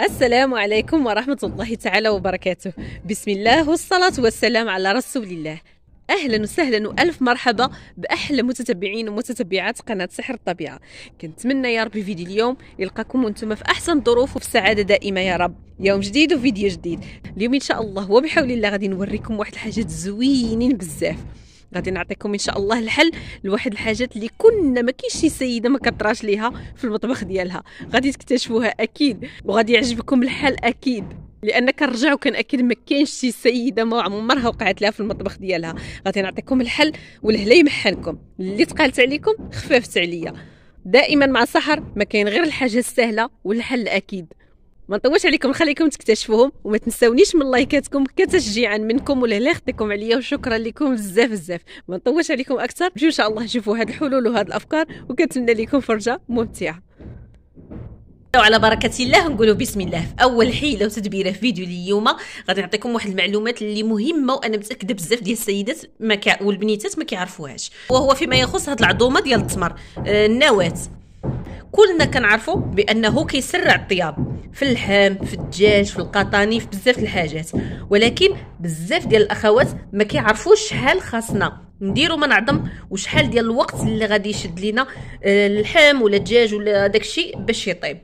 السلام عليكم ورحمة الله تعالى وبركاته بسم الله والصلاة والسلام على رسول الله اهلا وسهلا والف مرحبا باحلى متتبعين ومتتبعات قناه سحر الطبيعه كنتمنى يا ربي فيديو اليوم يلقاكم وانتم في احسن ظروف وفي سعاده دائمه يا رب يوم جديد وفيديو جديد اليوم ان شاء الله وبحول الله غادي نوريكم واحد الحاجات زوينين بزاف غادي نعطيكم ان شاء الله الحل لواحد الحاجات اللي كنا ما كاينش شي سيده ما كطراش ليها في المطبخ ديالها غادي تكتشفوها اكيد وغادي يعجبكم الحل اكيد لان كنرجع وكناكد ما كاينش شي سيده ما عمرها وقعت لها في المطبخ ديالها غادي نعطيكم الحل والهلا يمحنكم اللي تقالت عليكم خفافت عليا دائما مع سحر ما كاين غير الحاجه السهله والحل اكيد ما نطولش عليكم نخليكم تكتشفوهم وما تنساونيش من لايكاتكم كتشجيعا منكم ولا خديكم عليا وشكرا لكم بزاف بزاف ما نطولش عليكم اكثر ان شاء الله نشوفوا هاد الحلول وهاد الافكار وكنتمنى لكم فرجه ممتعه وعلى بركة الله نقولوا بسم الله في أول حيلة وتدبيرة في فيديو اليوم غادي نعطيكم واحد المعلومات اللي مهمة وأنا متأكدة بزاف ديال السيدات ما كا والبنيتات ما كيعرفوهاش وهو فيما يخص هاد العضومة ديال التمر آه النواة كلنا كنعرفوا بانه كيسرع الطياب في اللحم في الدجاج في القطاني في بزاف الحاجات ولكن بزاف ديال الاخوات ما كيعرفوش شحال خاصنا نديرو من عظم وشحال ديال الوقت اللي غادي يشد لينا آه، اللحم ولا الدجاج ولا داكشي باش يطيب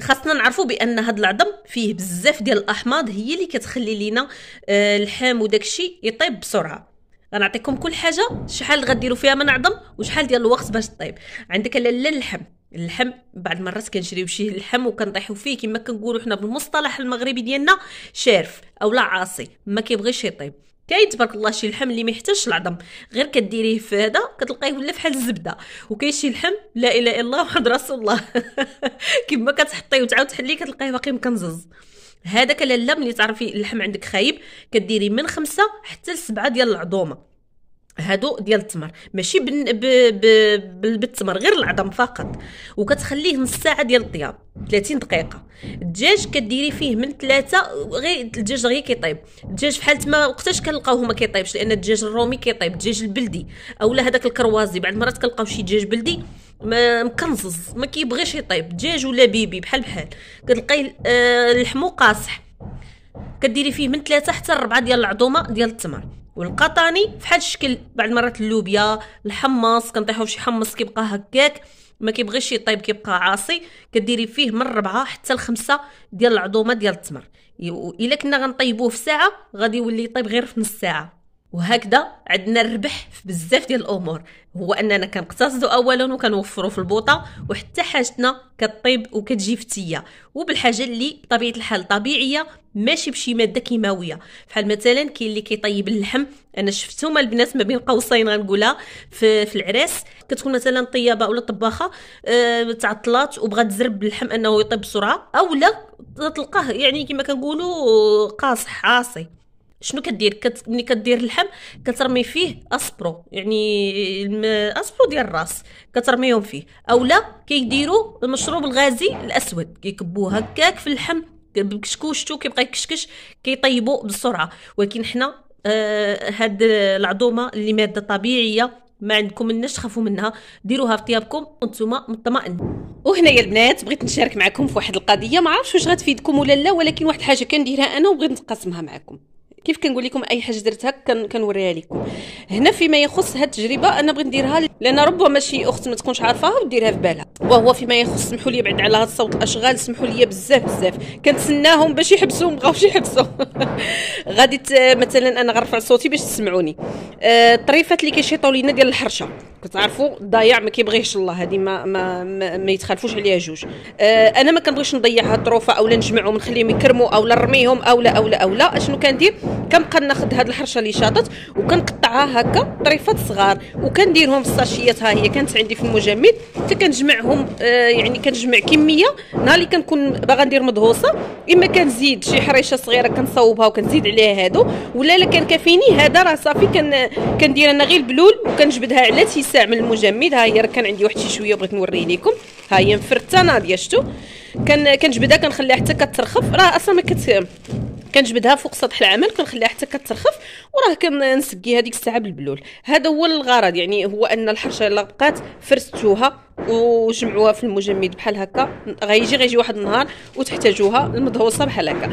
خاصنا نعرفوا بان هاد العظم فيه بزاف ديال الاحماض هي اللي كتخلي لينا آه، اللحم وداكشي يطيب بسرعه غنعطيكم كل حاجه شحال غديروا فيها من عظم وشحال ديال الوقت باش طيب عندك لا اللحم اللحم بعض المرات كنشريو شي اللحم وكنطيحو فيه كما كنقولوا حنا بالمصطلح المغربي ديالنا شارف اولا عاصي ما كيبغيش يطيب كاين تبارك الله شي لحم اللي ما يحتاجش العظم غير كديريه في هذا كتلقاه ولا فحال الزبده وكاين شي لحم لا اله الا الله محمد رسول الله كما كتحطيه وتعاود تحليه كتلقاه باقي مكنزز هذاك اللام اللي تعرفي اللحم عندك خايب كديري من خمسة حتى لسبعة ديال العظومه هادو ديال التمر ماشي بن... ب... ب... بالتمر غير العظم فقط وكتخليه نص ساعه ديال الطياب 30 دقيقه الدجاج كديري فيه من ثلاثة غير الدجاج غير كيطيب الدجاج فحال ما وقتاش كنلقاوه ما كيطيبش لان الدجاج الرومي كيطيب الدجاج البلدي اولا هذاك الكروازي بعض المرات كنلقاو شي دجاج بلدي ما مكنزز ما كيبغيش يطيب دجاج ولا بيبي بحال بحال كتلقاي آه، لحمو قاصح كديري فيه من ثلاثة حتى لربعة ديال العظومه ديال التمر والقطاني فحال الشكل بعد مرات اللوبيا الحمص كنطيحو فشي حمص كيبقى هكاك ما كيبغيش يطيب كيبقى عاصي كديري فيه من ربعة حتى لخمسة ديال العظومه ديال التمر الا كنا غنطيبوه في ساعه غادي يولي يطيب غير في نص ساعه وهكذا عندنا الربح في بزاف ديال الامور هو اننا كنقتصدوا اولا وكنوفروا في البوطه وحتى حاجتنا كطيب وكتجي فتيه وبالحاجه اللي بطبيعه الحال طبيعيه ماشي بشي ماده كيماويه بحال مثلا كاين اللي كيطيب اللحم انا شفت البنات ما بين قوسين غنقولها في, في العراس كتكون مثلا طيابه ولا طباخه أه تعطلات وبغات تزرب اللحم انه يطيب بسرعه اولا تلقاه يعني كما كنقولوا قاصح عاصي شنو كدير كت... ملي كدير اللحم كترمي فيه اسبرو يعني الم... اسبرو ديال الراس كترميهم فيه اولا كيديروا المشروب الغازي الاسود كيكبوه هكاك في اللحم بكشكوشتو كيبقى يكشكش كيطيبوا بسرعه ولكن حنا آه هاد العضومه اللي ماده طبيعيه ما عندكم مناش تخافوا منها ديروها في طيابكم وانتم مطمئن وهنايا البنات بغيت نشارك معكم في واحد القضيه ما عرفتش واش غتفيدكم ولا لا ولكن واحد الحاجه كنديرها انا وبغيت نتقاسمها معكم كيف كنقول لكم اي حاجه درتها كنوريها لكم هنا فيما يخص هذه التجربه انا بغيت نديرها لان ربما شي اخت ما تكونش عارفاها وديرها في بالها وهو فيما يخص سمحوا لي بعد على هذا الصوت الاشغال سمحوا لي بزاف بزاف كنتسناهم باش يحبسوا مبغاوش يحبسوا غادي مثلا انا غنرفع صوتي باش تسمعوني آه، الطريفات اللي كيشيطوا لينا ديال الحرشه كتعرفوا الضياع ما كيبغيهش الله هذه ما ما ما, ما يتخالفوش عليها جوج آه، انا ما كنبغيش نضيع هاد الطروفه اولا نجمعهم نخليهم يكرموا اولا نرميهم اولا اولا اولا شنو كندير كنبقى ناخذ هاد الحرشه اللي شاطت وكنقطعها هكا طريفات صغار وكنديرهم في الساشيات ها هي كانت عندي في المجمد فكنجمعهم كنجمعهم آه، يعني كنجمع كميه نهار اللي كنكون باغا ندير مدهوسه اما كنزيد شي حريشه صغيره كنصوبها وكنزيد عليها هادو ولا لا كان كافيني هذا راه صافي كندير انا غير البلول وكنجبدها على تيس نستعمل المجمد ها هي راه كان عندي واحد شي شويه بغيت نوريه لكم ها هي مفرته ناضيه شفتوا كان كنجبدها كنخليها حتى كترخف راه اصلا ما كت كنجبدها فوق سطح العمل كنخليها حتى كترخف وراه كنسقيها هذيك الساعه بالبلول هذا هو الغرض يعني هو ان الحرشه الا بقات فرستوها وجمعوها في المجمد بحال هكا غيجي غيجي واحد النهار وتحتاجوها المدهوسه بحال هكا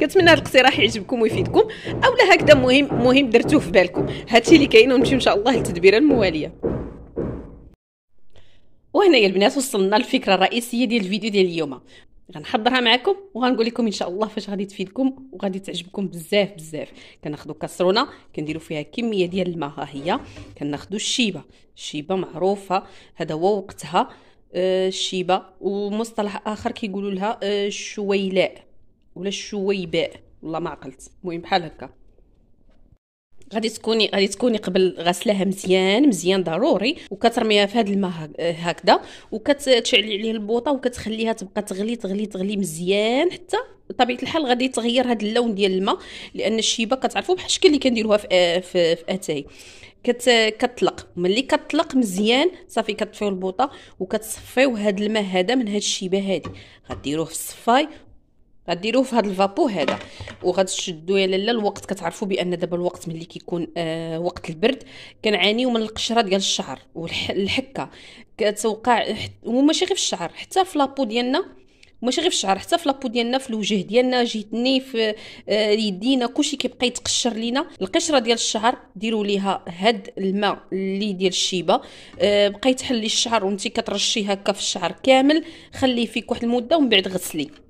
كنتمنى هذا الاقتراح يعجبكم ويفيدكم اولا هكذا مهم مهم درتوه في بالكم هادشي اللي كاين ونمشي ان شاء الله للتدبيره المواليه وهنايا البنات وصلنا للفكره الرئيسيه ديال الفيديو ديال اليوم غنحضرها معكم وغنقول لكم ان شاء الله فاش غادي تفيدكم وغادي تعجبكم بزاف بزاف كناخذوا كسرونه كنديروا فيها كميه ديال الماء ها هي كناخذوا الشيبه الشيبه معروفه هذا هو وقتها آه، الشيبه آه ومصطلح اخر كيقولوا لها آه، الشويلاء آه ولا الشويباء والله ما عقلت المهم بحال هكا غادي تكوني غادي تكوني قبل غسلها مزيان مزيان ضروري وكترميها في هذا الماء هكذا وكتشعلي عليه البوطه وكتخليها تبقى تغلي تغلي تغلي مزيان حتى بطبيعه الحال غادي يتغير هذا اللون ديال الماء لان الشيبه كتعرفوا بحال الشكل اللي كنديروها في في, في اتاي كت كتطلق ملي كتطلق مزيان صافي كطفيو البوطه وكتصفيو هذا الماء هذا من هاد الشيبه هذه غديروه في الصفاي غديروه في هذا الفابو هذا وغتشدوا يا لاله الوقت كتعرفوا بان دابا الوقت ملي كيكون آه وقت البرد كنعانيو من القشره ديال الشعر والحكه كتوقع وماشي غير في الشعر حتى في لابو ديالنا ماشي غير في الشعر حتى في لابو ديالنا في الوجه ديالنا جهتني في آه يدينا كلشي كيبقى يتقشر لينا القشره ديال الشعر ديروا ليها هاد الماء اللي ديال الشيبه آه بقى الشعر وانت كترشي هكا في الشعر كامل خليه فيك واحد المده ومن بعد غسليه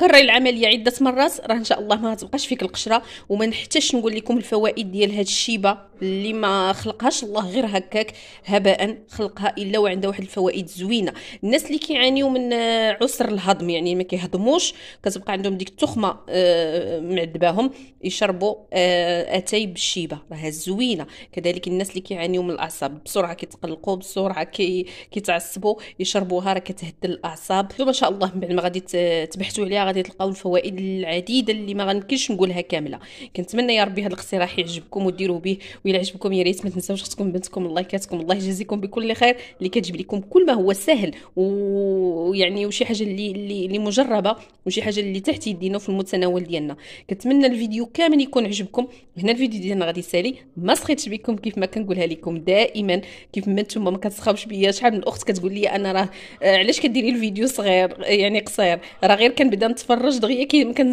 كرري العمليه عده مرات راه ان شاء الله ما تبقاش فيك القشره وما نحتاجش نقول لكم الفوائد ديال هاد الشيبه اللي ما خلقهاش الله غير هكاك هباء خلقها الا وعندها واحد الفوائد زوينه الناس اللي كيعانيو من آه، عسر الهضم يعني ما كيهضموش كتبقى عندهم ديك التخمه آه، معذباهم يشربوا آه، اتاي بالشيبه راها زوينه كذلك الناس اللي كيعانيو من الاعصاب بسرعه كيتقلقوا بسرعه كي كيتعصبوا يشربوها راه كتهدل الاعصاب ما شاء الله من بعد ما غادي تبحثوا عليها غادي تلقاو الفوائد العديده اللي ما غنكش نقولها كامله كنتمنى يا ربي هذا الاقتراح يعجبكم وديروا به ويلا عجبكم يا ريت ما تنساوش اختكم بنتكم اللايكاتكم الله يجازيكم بكل خير اللي كتجيب لكم كل ما هو سهل ويعني وشي حاجه اللي اللي, مجربه وشي حاجه اللي تحت يدينا في المتناول ديالنا كنتمنى الفيديو كامل يكون عجبكم هنا الفيديو ديالنا غادي يسالي ما سخيتش بكم كيف ما كنقولها لكم دائما كيف ما نتوما ما كتسخاوش بيا شحال من اخت كتقول لي انا راه آه، علاش كديري الفيديو صغير يعني قصير راه غير كنبدا نتفرج دغيا كي كان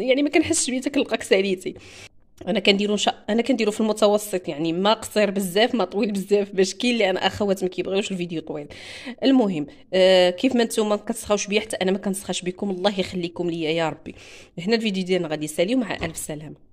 يعني ما كنحسش بيه كنلقاك ساليتي انا كنديرو شا... انا كنديرو في المتوسط يعني ما قصير بزاف ما طويل بزاف باش كاين انا اخوات ما كيبغيوش الفيديو طويل المهم آه كيف ما نتوما كتسخاوش بيا حتى انا ما كنسخاش بكم الله يخليكم ليا يا ربي هنا الفيديو ديالنا غادي يسالي مع الف سلامه